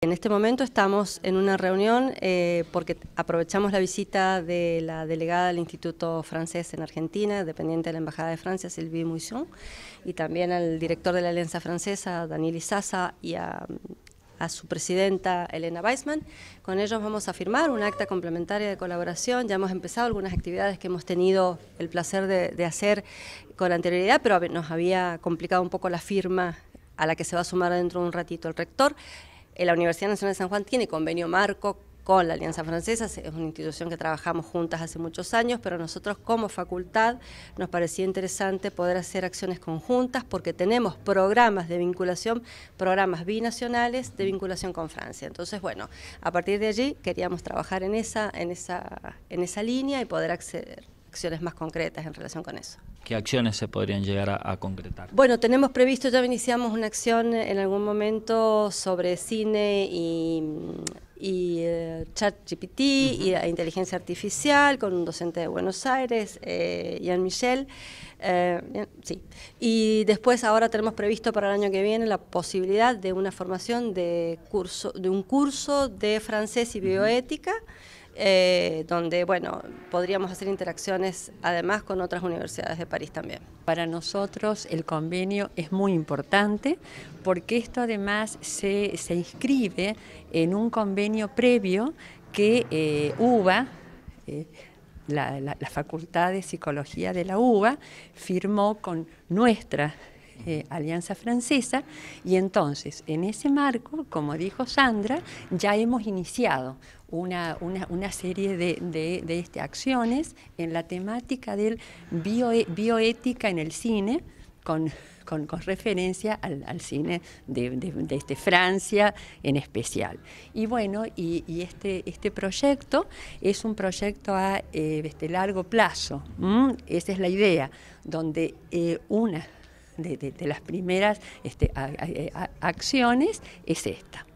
En este momento estamos en una reunión eh, porque aprovechamos la visita de la delegada del Instituto Francés en Argentina, dependiente de la Embajada de Francia, Sylvie Mouchon, y también al director de la Alianza Francesa, Daniel Isaza, y a, su presidenta, Elena Weisman. Con ellos vamos a firmar un acta complementaria de colaboración. Ya hemos empezado algunas actividades que hemos tenido el placer de hacer con anterioridad, pero nos había complicado un poco la firma a la que se va a sumar dentro de un ratito el rector. Eh, la Universidad Nacional de San Juan tiene convenio marco con la Alianza Francesa, es una institución que trabajamos juntas hace muchos años, pero nosotros como facultad nos parecía interesante poder hacer acciones conjuntas porque tenemos programas de vinculación, programas binacionales de vinculación con Francia. Entonces, bueno, a partir de allí queríamos trabajar en esa, en esa, en esa línea y poder acceder acciones más concretas en relación con eso. ¿Qué acciones se podrían llegar a, concretar? Bueno, tenemos previsto, ya iniciamos una acción en algún momento sobre cine y, y eh, chat GPT y inteligencia artificial con un docente de Buenos Aires, eh, Ian Michel. Eh, sí. Y después ahora tenemos previsto para el año que viene la posibilidad de una formación de, curso, de un curso de francés y bioética. Eh, donde bueno, podríamos hacer interacciones además con otras universidades de París también. Para nosotros el convenio es muy importante porque esto además se, inscribe en un convenio previo que eh, UBA, eh, la, Facultad de Psicología de la UBA, firmó con nuestra eh, Alianza Francesa, y entonces en ese marco, como dijo Sandra, ya hemos iniciado una, una, serie de, este, acciones en la temática del bio, bioética en el cine, con referencia al, cine de, este Francia en especial. Y bueno, y, este, este proyecto es un proyecto a eh, este largo plazo, esa es la idea, donde eh, una de, las primeras este, acciones es esta.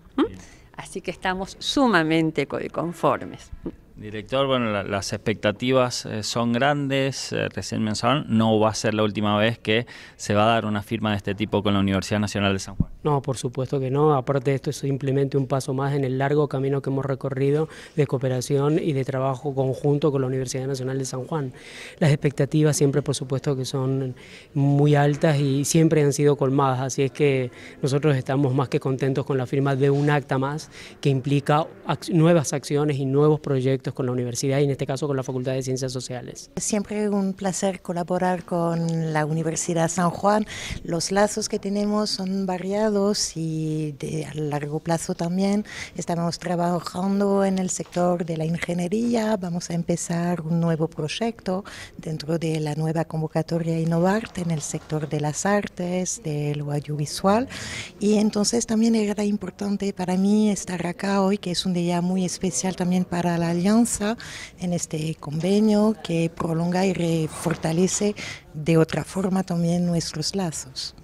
Así que estamos sumamente conformes. Director, bueno, las expectativas eh, son grandes, eh, recién mencionaron, no va a ser la última vez que se va a dar una firma de este tipo con la Universidad Nacional de San Juan. No, por supuesto que no. Aparte, esto es simplemente un paso más en el largo camino que hemos recorrido de cooperación y de trabajo conjunto con la Universidad Nacional de San Juan. Las expectativas siempre, por supuesto, que son muy altas y siempre han sido colmadas. Así es que nosotros estamos más que contentos con la firma de un acta más que implica nuevas acciones y nuevos proyectos con la universidad y en este caso con la Facultad de Ciencias Sociales. Siempre un placer colaborar con la Universidad San Juan. Los lazos que tenemos son variados y a largo plazo también. Estamos trabajando en el sector de la ingeniería, vamos a empezar un nuevo proyecto dentro de la nueva convocatoria Innovarte en el sector de las artes, del audiovisual. Y entonces también era importante para mí estar acá hoy, que es un día muy especial también para la Alianza, en este convenio que prolonga y fortalece de otra forma también nuestros lazos.